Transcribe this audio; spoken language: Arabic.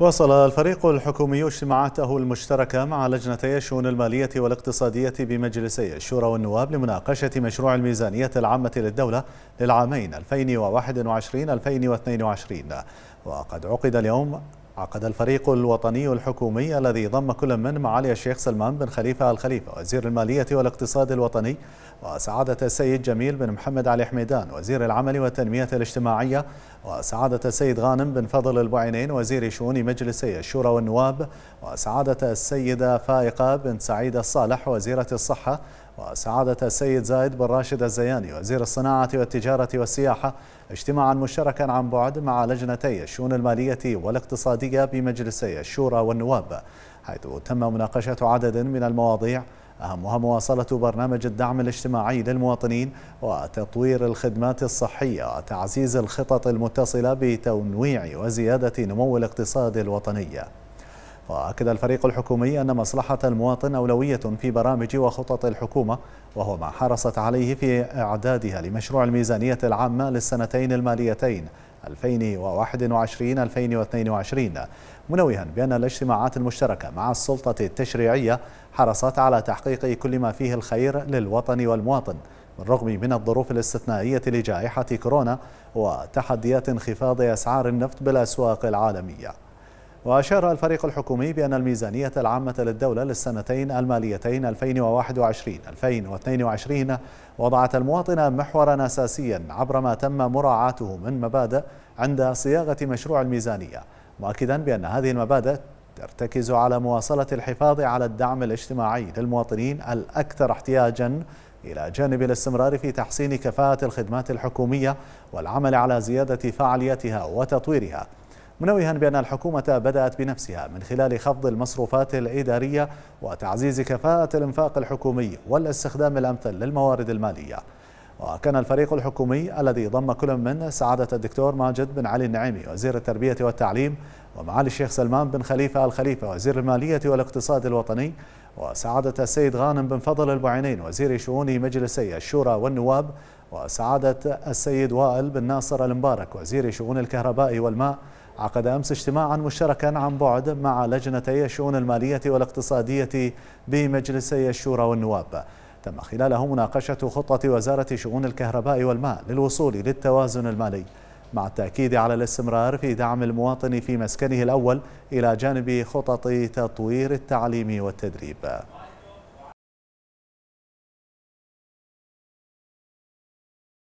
وصل الفريق الحكومي اجتماعاته المشتركة مع لجنتي الشؤون المالية والاقتصادية بمجلسي الشورى والنواب لمناقشة مشروع الميزانية العامة للدولة للعامين 2021-2022 وقد عقد اليوم عقد الفريق الوطني الحكومي الذي ضم كل من معالي الشيخ سلمان بن خليفة الخليفة وزير المالية والاقتصاد الوطني وسعادة السيد جميل بن محمد علي حميدان وزير العمل والتنمية الاجتماعية وسعادة السيد غانم بن فضل البعينين وزير شؤون مجلسي الشورى والنواب وسعادة السيدة فائقة بن سعيد الصالح وزيرة الصحة وسعادة السيد زايد بن راشد الزياني وزير الصناعة والتجارة والسياحة اجتماعا مشتركا عن بعد مع لجنتي الشؤون المالية والاقتصادية بمجلسي الشورى والنواب حيث تم مناقشة عدد من المواضيع أهمها مواصلة برنامج الدعم الاجتماعي للمواطنين وتطوير الخدمات الصحية وتعزيز الخطط المتصلة بتنويع وزيادة نمو الاقتصاد الوطني وأكد الفريق الحكومي أن مصلحة المواطن أولوية في برامج وخطط الحكومة وهو ما حرصت عليه في إعدادها لمشروع الميزانية العامة للسنتين الماليتين 2021-2022 منوها بأن الاجتماعات المشتركة مع السلطة التشريعية حرصت على تحقيق كل ما فيه الخير للوطن والمواطن بالرغم من الظروف الاستثنائية لجائحة كورونا وتحديات انخفاض أسعار النفط بالأسواق العالمية وأشار الفريق الحكومي بأن الميزانية العامة للدولة للسنتين الماليتين 2021-2022 وضعت المواطن محورا أساسيا عبر ما تم مراعاته من مبادئ عند صياغة مشروع الميزانية مؤكدا بأن هذه المبادئ ترتكز على مواصلة الحفاظ على الدعم الاجتماعي للمواطنين الأكثر احتياجا إلى جانب الاستمرار في تحسين كفاءة الخدمات الحكومية والعمل على زيادة فعاليتها وتطويرها منوها بأن الحكومة بدأت بنفسها من خلال خفض المصروفات الإدارية وتعزيز كفاءة الإنفاق الحكومي والاستخدام الأمثل للموارد المالية وكان الفريق الحكومي الذي ضم كل من سعادة الدكتور ماجد بن علي النعيمي وزير التربية والتعليم ومعالي الشيخ سلمان بن خليفة الخليفة وزير المالية والاقتصاد الوطني وسعادة السيد غانم بن فضل البعينين وزير شؤون مجلسي الشورى والنواب وسعادة السيد وائل بن ناصر المبارك وزير شؤون الكهرباء والماء عقد أمس اجتماعا مشتركا عن بعد مع لجنتي الشؤون المالية والاقتصادية بمجلسي الشورى والنواب تم خلاله مناقشة خطة وزارة شؤون الكهرباء والماء للوصول للتوازن المالي مع التأكيد على الاستمرار في دعم المواطن في مسكنه الأول إلى جانب خطط تطوير التعليم والتدريب